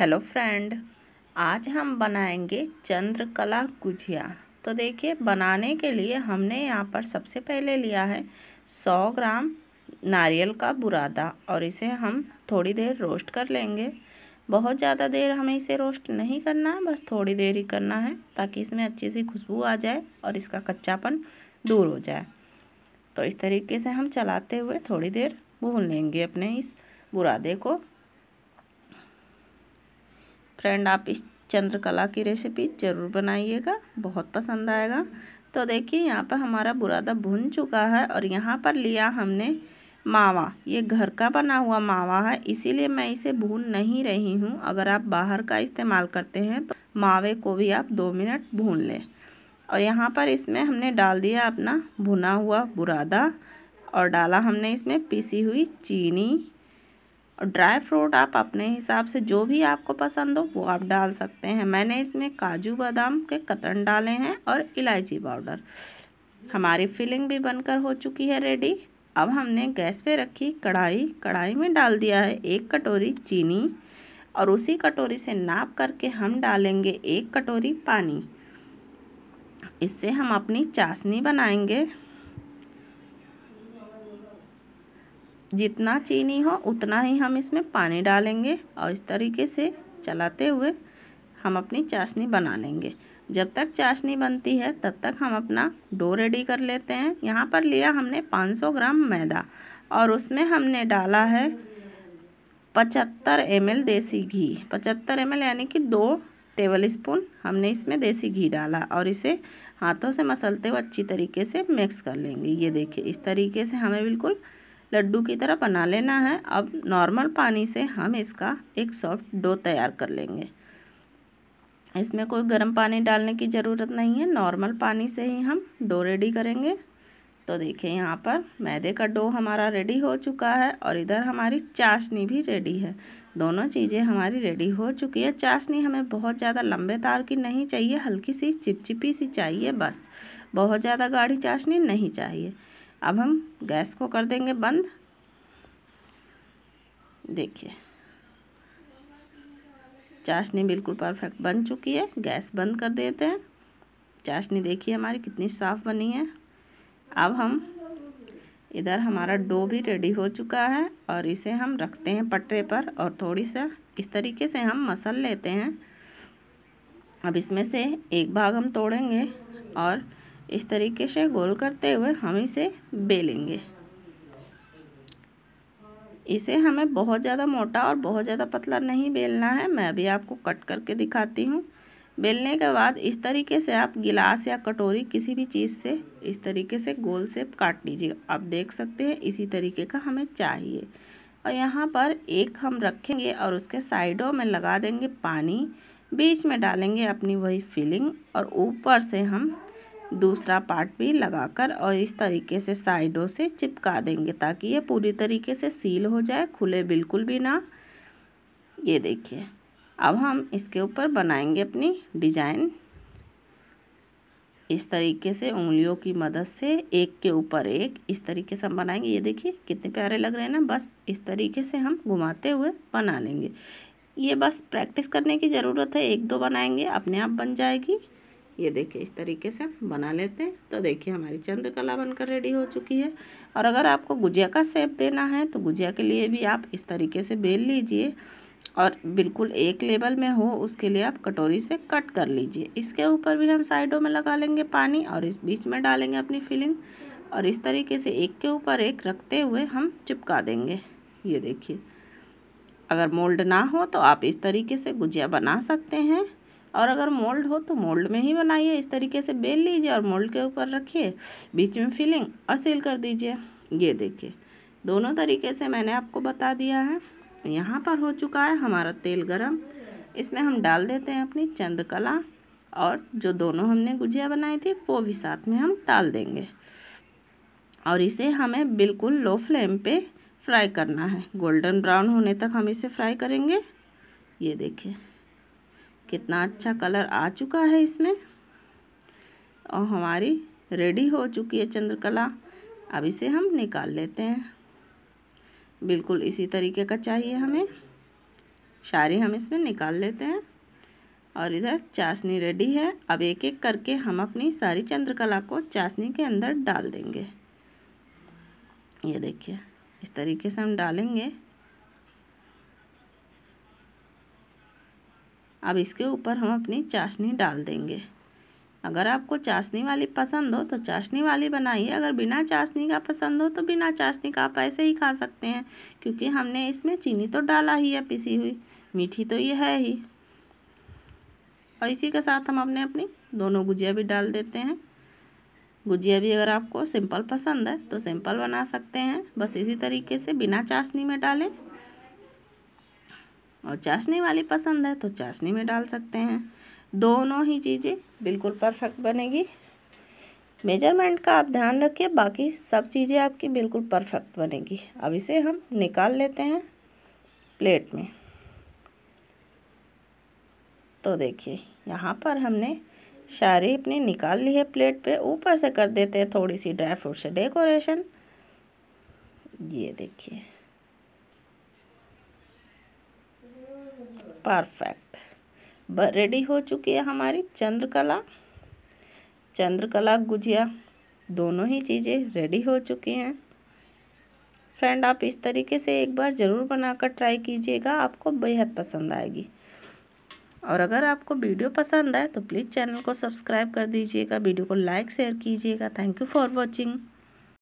hello friend आज हम बनाएंगे चंद्रकला गुजिया तो देखिए बनाने के लिए हमने यहाँ पर सबसे पहले लिया है सौ ग्राम नारियल का बुरादा और इसे हम थोड़ी देर रोस्ट कर लेंगे बहुत ज़्यादा देर हमें इसे रोस्ट नहीं करना है बस थोड़ी देर ही करना है ताकि इसमें अच्छी सी खुशबू आ जाए और इसका कच्चापन दूर हो जाए तो इस तरीके से हम चलाते हुए थोड़ी देर भून लेंगे अपने इस बुरादे को फ्रेंड आप इस चंद्रकला की रेसिपी ज़रूर बनाइएगा बहुत पसंद आएगा तो देखिए यहाँ पर हमारा बुरादा भुन चुका है और यहाँ पर लिया हमने मावा ये घर का बना हुआ मावा है इसीलिए मैं इसे भून नहीं रही हूँ अगर आप बाहर का इस्तेमाल करते हैं तो मावे को भी आप दो मिनट भून लें और यहाँ पर इसमें हमने डाल दिया अपना भुना हुआ बुरादा और डाला हमने इसमें पिसी हुई चीनी और ड्राई फ्रूट आप अपने हिसाब से जो भी आपको पसंद हो वो आप डाल सकते हैं मैंने इसमें काजू बादाम के कतरन डाले हैं और इलायची पाउडर हमारी फिलिंग भी बनकर हो चुकी है रेडी अब हमने गैस पे रखी कढ़ाई कढ़ाई में डाल दिया है एक कटोरी चीनी और उसी कटोरी से नाप करके हम डालेंगे एक कटोरी पानी इससे हम अपनी चाशनी बनाएंगे जितना चीनी हो उतना ही हम इसमें पानी डालेंगे और इस तरीके से चलाते हुए हम अपनी चाशनी बना लेंगे जब तक चाशनी बनती है तब तक हम अपना डो रेडी कर लेते हैं यहाँ पर लिया हमने 500 ग्राम मैदा और उसमें हमने डाला है 75 एम देसी घी 75 एम यानी कि दो टेबल स्पून हमने इसमें देसी घी डाला और इसे हाथों से मसलते हुए अच्छी तरीके से मिक्स कर लेंगे ये देखिए इस तरीके से हमें बिल्कुल लड्डू की तरह बना लेना है अब नॉर्मल पानी से हम इसका एक सॉफ्ट डो तैयार कर लेंगे इसमें कोई गर्म पानी डालने की ज़रूरत नहीं है नॉर्मल पानी से ही हम डो रेडी करेंगे तो देखिए यहाँ पर मैदे का डो हमारा रेडी हो चुका है और इधर हमारी चाशनी भी रेडी है दोनों चीज़ें हमारी रेडी हो चुकी है चाशनी हमें बहुत ज़्यादा लंबे तार की नहीं चाहिए हल्की सी चिपचिपी सी चाहिए बस बहुत ज़्यादा गाढ़ी चाशनी नहीं चाहिए अब हम गैस को कर देंगे बंद देखिए चाशनी बिल्कुल परफेक्ट बन चुकी है गैस बंद कर देते हैं चाशनी देखिए हमारी कितनी साफ़ बनी है अब हम इधर हमारा डो भी रेडी हो चुका है और इसे हम रखते हैं पटरे पर और थोड़ी सा इस तरीके से हम मसल लेते हैं अब इसमें से एक भाग हम तोड़ेंगे और इस तरीके से गोल करते हुए हम इसे बेलेंगे इसे हमें बहुत ज़्यादा मोटा और बहुत ज़्यादा पतला नहीं बेलना है मैं अभी आपको कट करके दिखाती हूँ बेलने के बाद इस तरीके से आप गिलास या कटोरी किसी भी चीज़ से इस तरीके से गोल सेप काट लीजिए आप देख सकते हैं इसी तरीके का हमें चाहिए और यहाँ पर एक हम रखेंगे और उसके साइडों में लगा देंगे पानी बीच में डालेंगे अपनी वही फिलिंग और ऊपर से हम दूसरा पार्ट भी लगाकर और इस तरीके से साइडों से चिपका देंगे ताकि ये पूरी तरीके से सील हो जाए खुले बिल्कुल भी ना ये देखिए अब हम इसके ऊपर बनाएंगे अपनी डिजाइन इस तरीके से उंगलियों की मदद से एक के ऊपर एक इस तरीके से हम बनाएंगे ये देखिए कितने प्यारे लग रहे हैं ना बस इस तरीके से हम घुमाते हुए बना लेंगे ये बस प्रैक्टिस करने की ज़रूरत है एक दो बनाएंगे अपने आप बन जाएगी ये देखिए इस तरीके से बना लेते हैं तो देखिए हमारी चंद्रकला बनकर रेडी हो चुकी है और अगर आपको गुजिया का सेप देना है तो गुजिया के लिए भी आप इस तरीके से बेल लीजिए और बिल्कुल एक लेवल में हो उसके लिए आप कटोरी से कट कर लीजिए इसके ऊपर भी हम साइडों में लगा लेंगे पानी और इस बीच में डालेंगे अपनी फिलिंग और इस तरीके से एक के ऊपर एक रखते हुए हम चिपका देंगे ये देखिए अगर मोल्ड ना हो तो आप इस तरीके से गुजिया बना सकते हैं और अगर मोल्ड हो तो मोल्ड में ही बनाइए इस तरीके से बेल लीजिए और मोल्ड के ऊपर रखिए बीच में फिलिंग और सील कर दीजिए ये देखिए दोनों तरीके से मैंने आपको बता दिया है यहाँ पर हो चुका है हमारा तेल गरम इसमें हम डाल देते हैं अपनी चंद्रकला और जो दोनों हमने गुजिया बनाई थी वो भी साथ में हम डाल देंगे और इसे हमें बिल्कुल लो फ्लेम पे फ्राई करना है गोल्डन ब्राउन होने तक हम इसे फ्राई करेंगे ये देखिए कितना अच्छा कलर आ चुका है इसमें और हमारी रेडी हो चुकी है चंद्रकला अब इसे हम निकाल लेते हैं बिल्कुल इसी तरीके का चाहिए हमें सारी हम इसमें निकाल लेते हैं और इधर चाशनी रेडी है अब एक एक करके हम अपनी सारी चंद्रकला को चाशनी के अंदर डाल देंगे ये देखिए इस तरीके से हम डालेंगे अब इसके ऊपर हम अपनी चाशनी डाल देंगे अगर आपको चाशनी वाली पसंद हो तो चाशनी वाली बनाइए अगर बिना चाशनी का पसंद हो तो बिना चाशनी का आप ऐसे ही खा सकते हैं क्योंकि हमने इसमें चीनी तो डाला ही है पिसी हुई मीठी तो ये है ही और इसी के साथ हम अपने अपनी दोनों गुजिया भी डाल देते हैं गुजिया भी अगर आपको सिंपल पसंद है तो सिंपल बना सकते हैं बस इसी तरीके से बिना चाशनी में डालें और चाशनी वाली पसंद है तो चाशनी में डाल सकते हैं दोनों ही चीज़ें बिल्कुल परफेक्ट बनेगी मेजरमेंट का आप ध्यान रखिए बाकी सब चीज़ें आपकी बिल्कुल परफेक्ट बनेगी अब इसे हम निकाल लेते हैं प्लेट में तो देखिए यहाँ पर हमने शायरी अपनी निकाल ली है प्लेट पे ऊपर से कर देते हैं थोड़ी सी ड्राई फ्रूट से डेकोरेशन ये देखिए परफेक्ट रेडी हो चुकी है हमारी चंद्रकला चंद्रकला गुजिया दोनों ही चीज़ें रेडी हो चुकी हैं फ्रेंड आप इस तरीके से एक बार ज़रूर बनाकर ट्राई कीजिएगा आपको बेहद पसंद आएगी और अगर आपको वीडियो पसंद आए तो प्लीज़ चैनल को सब्सक्राइब कर दीजिएगा वीडियो को लाइक शेयर कीजिएगा थैंक यू फॉर वॉचिंग